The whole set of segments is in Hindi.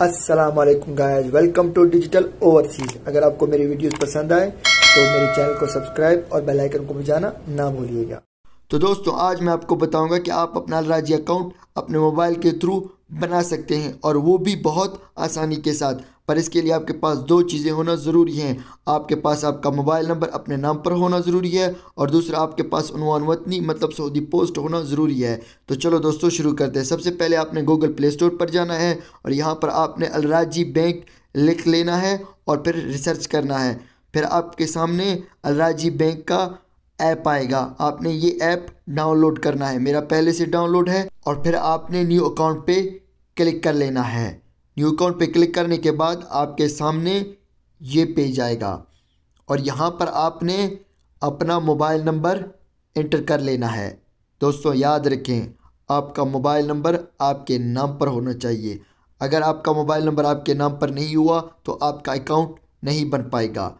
वालेकुम guys welcome to digital overseas अगर आपको मेरी वीडियोस पसंद आए तो मेरे चैनल को सब्सक्राइब और बेल आइकन को बजाना ना भूलिएगा तो दोस्तों आज मैं आपको बताऊंगा कि आप अपना राज्य अकाउंट अपने मोबाइल के थ्रू बना सकते हैं और वो भी बहुत आसानी के साथ पर इसके लिए आपके पास दो चीज़ें होना ज़रूरी हैं आपके पास आपका मोबाइल नंबर अपने नाम पर होना ज़रूरी है और दूसरा आपके पास अनवान वतनी मतलब सऊदी पोस्ट होना ज़रूरी है तो चलो दोस्तों शुरू करते हैं सबसे पहले आपने गूगल प्ले स्टोर पर जाना है और यहाँ पर आपने अलराजी बैंक लिख लेना है और फिर रिसर्च करना है फिर आपके सामने अलराजी बैंक का ऐप आएगा आपने ये ऐप डाउनलोड करना है मेरा पहले से डाउनलोड है और फिर आपने न्यू अकाउंट पे क्लिक कर लेना है न्यू अकाउंट पे क्लिक करने के बाद आपके सामने ये पेज आएगा और यहाँ पर आपने अपना मोबाइल नंबर एंटर कर लेना है दोस्तों याद रखें आपका मोबाइल नंबर आपके नाम पर होना चाहिए अगर आपका मोबाइल नंबर आपके नाम पर नहीं हुआ तो आपका अकाउंट नहीं बन पाएगा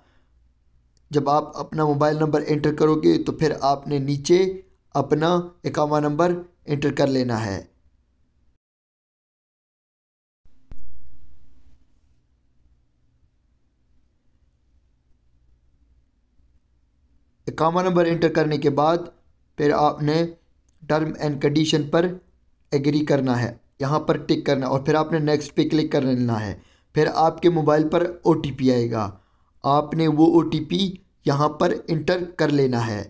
जब आप अपना मोबाइल नंबर एंटर करोगे तो फिर आपने नीचे अपना अकाउंट नंबर एंटर कर लेना है कामा नंबर इंटर करने के बाद फिर आपने टर्म एंड कंडीशन पर एग्री करना है यहाँ पर टिक करना और फिर आपने नेक्स्ट पे क्लिक कर लेना है फिर आपके मोबाइल पर ओ आएगा आपने वो ओ टी पी यहाँ पर इंटर कर लेना है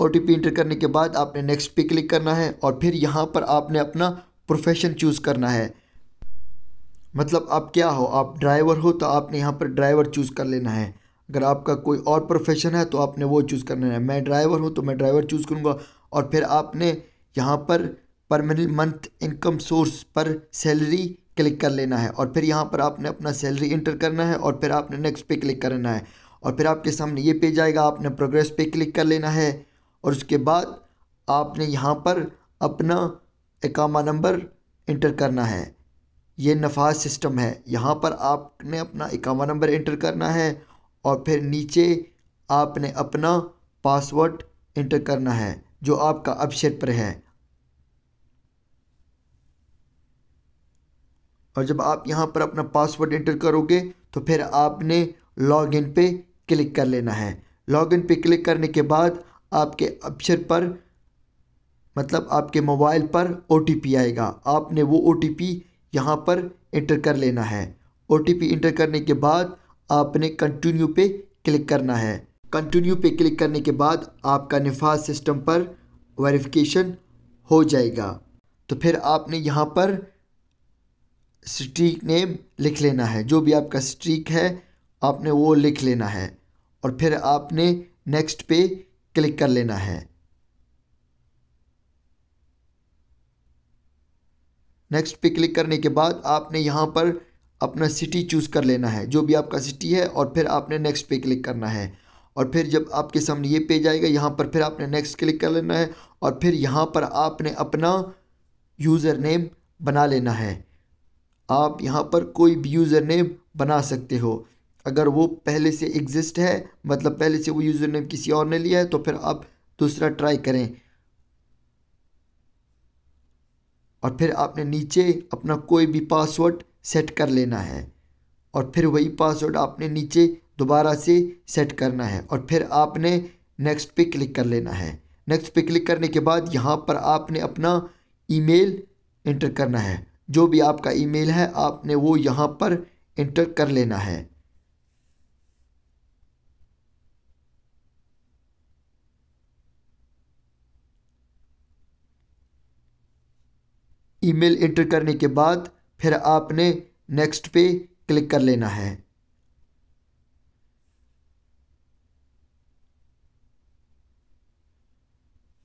ओ टी पी इंटर करने के बाद आपने नेक्स्ट पे क्लिक करना है और फिर यहाँ पर आपने अपना प्रोफेशन चूज़ करना है मतलब आप क्या हो आप ड्राइवर हो तो आपने यहाँ पर ड्राइवर चूज़ कर लेना है अगर आपका कोई और प्रोफेशन है तो आपने वो चूज़ करना है मैं ड्राइवर हूँ तो मैं ड्राइवर चूज़ करूँगा और फिर आपने यहाँ पर परमानेंट मंथ इनकम सोर्स पर सैलरी क्लिक कर लेना है और फिर यहाँ पर आपने अपना सैलरी इंटर करना है और फिर आपने नेक्स्ट पे क्लिक करना है और फिर आपके सामने ये पेज आएगा आपने प्रोग्रेस पे क्लिक कर लेना है और उसके बाद आपने यहाँ पर अपना एकामा नंबर इंटर करना है ये नफाज सिस्टम है यहाँ पर आपने अपना एकामा नंबर इंटर करना है और फिर नीचे आपने अपना पासवर्ड इंटर करना है जो आपका अपशेट पर है और जब आप यहाँ पर अपना पासवर्ड इंटर करोगे तो फिर आपने लॉग इन पे क्लिक कर लेना है लॉग इन पे क्लिक करने के बाद आपके अपसेट पर मतलब आपके मोबाइल पर ओ आएगा आपने वो ओ टी यहाँ पर इंटर कर लेना है ओ टी इंटर करने के बाद आपने कंटिन्यू पे क्लिक करना है कंटिन्यू पे क्लिक करने के बाद आपका निफाज सिस्टम पर वेरिफिकेशन हो जाएगा तो फिर आपने यहाँ पर स्ट्रीक नेम लिख लेना है जो भी आपका स्ट्रीक है आपने वो लिख लेना है और फिर आपने नेक्स्ट पे क्लिक कर लेना है नेक्स्ट पे क्लिक करने के बाद आपने यहाँ पर अपना सिटी चूज़ कर लेना है जो भी आपका सिटी है और फिर आपने नेक्स्ट पे क्लिक करना है और फिर जब आपके सामने ये पेज आएगा यहाँ पर फिर आपने नेक्स्ट क्लिक कर लेना है और फिर यहाँ पर आपने अपना यूज़र नेम बना लेना है आप यहाँ पर कोई भी यूज़र नेम बना सकते हो अगर वो पहले से एग्जिस्ट है मतलब पहले से वो यूज़र नेम किसी और ने लिया है तो फिर आप दूसरा ट्राई करें और फिर आपने नीचे अपना कोई भी पासवर्ड सेट कर लेना है और फिर वही पासवर्ड आपने नीचे दोबारा से सेट करना है और फिर आपने नेक्स्ट पे क्लिक कर लेना है नेक्स्ट पे क्लिक करने के बाद यहाँ पर आपने अपना ईमेल एंटर करना है जो भी आपका ईमेल है आपने वो यहाँ पर एंटर कर लेना है ईमेल एंटर करने के बाद फिर आपने नेक्स्ट पे क्लिक कर लेना है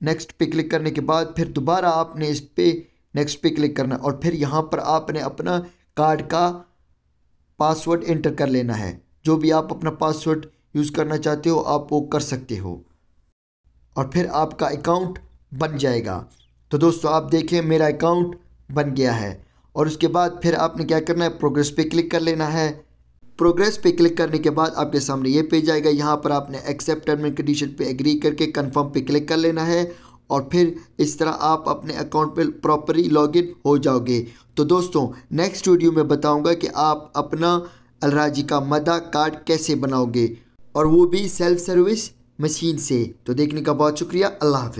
नेक्स्ट पे क्लिक करने के बाद फिर दोबारा आपने इस पे नेक्स्ट पे क्लिक करना और फिर यहाँ पर आपने अपना कार्ड का पासवर्ड एंटर कर लेना है जो भी आप अपना पासवर्ड यूज़ करना चाहते हो आप वो कर सकते हो और फिर आपका अकाउंट बन जाएगा तो दोस्तों आप देखें मेरा अकाउंट बन गया है और उसके बाद फिर आपने क्या करना है प्रोग्रेस पे क्लिक कर लेना है प्रोग्रेस पे क्लिक करने के बाद आपके सामने ये पेज आएगा यहाँ पर आपने एक्सेप्ट टर्म एंड कंडीशन पे एग्री करके कंफर्म पे क्लिक कर लेना है और फिर इस तरह आप अपने अकाउंट पर प्रॉपरली लॉगिन हो जाओगे तो दोस्तों नेक्स्ट वीडियो में बताऊँगा कि आप अपना अलराजी का मदा कार्ड कैसे बनाओगे और वो भी सेल्फ सर्विस मशीन से तो देखने का बहुत शुक्रिया अल्लाह हाफि